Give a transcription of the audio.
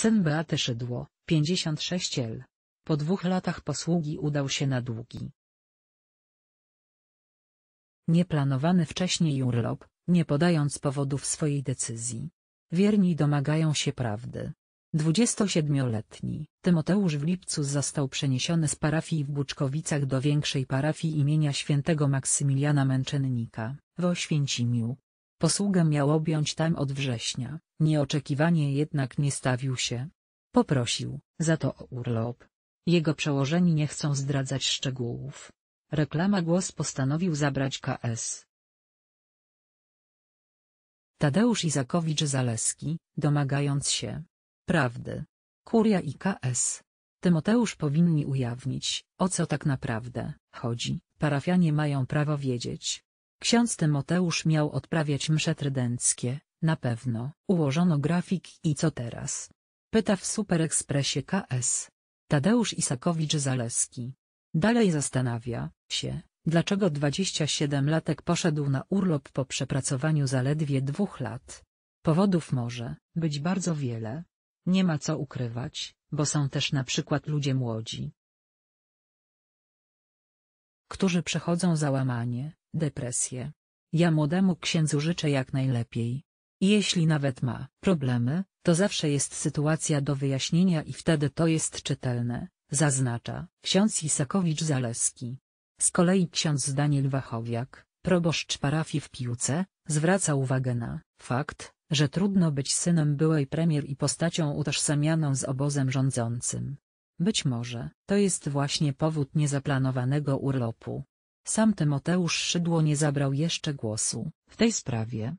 Syn Beaty Szydło, 56 L. Po dwóch latach posługi udał się na długi. Nieplanowany wcześniej urlop, nie podając powodów swojej decyzji. Wierni domagają się prawdy. 27-letni Tymoteusz w lipcu został przeniesiony z parafii w Buczkowicach do większej parafii imienia świętego Maksymiliana Męczennika w Oświęcimiu. Posługę miał objąć tam od września, nieoczekiwanie jednak nie stawił się. Poprosił, za to o urlop. Jego przełożeni nie chcą zdradzać szczegółów. Reklama głos postanowił zabrać KS. Tadeusz Izakowicz-Zaleski, domagając się prawdy. Kuria i KS. Tymoteusz powinni ujawnić, o co tak naprawdę chodzi. Parafianie mają prawo wiedzieć. Ksiądz Tymoteusz miał odprawiać msze trydenckie, na pewno. Ułożono grafik i co teraz? Pyta w Superekspresie KS. Tadeusz Isakowicz-Zaleski. Dalej zastanawia się, dlaczego 27-latek poszedł na urlop po przepracowaniu zaledwie dwóch lat. Powodów może być bardzo wiele. Nie ma co ukrywać, bo są też na przykład ludzie młodzi, którzy przechodzą załamanie, depresję. Ja młodemu księdzu życzę jak najlepiej. Jeśli nawet ma problemy, to zawsze jest sytuacja do wyjaśnienia i wtedy to jest czytelne, zaznacza ksiądz Isakowicz-Zaleski. Z kolei ksiądz Daniel Wachowiak, proboszcz parafii w Piłce, zwraca uwagę na fakt, że trudno być synem byłej premier i postacią utożsamianą z obozem rządzącym. Być może, to jest właśnie powód niezaplanowanego urlopu. Sam Tymoteusz Szydło nie zabrał jeszcze głosu w tej sprawie,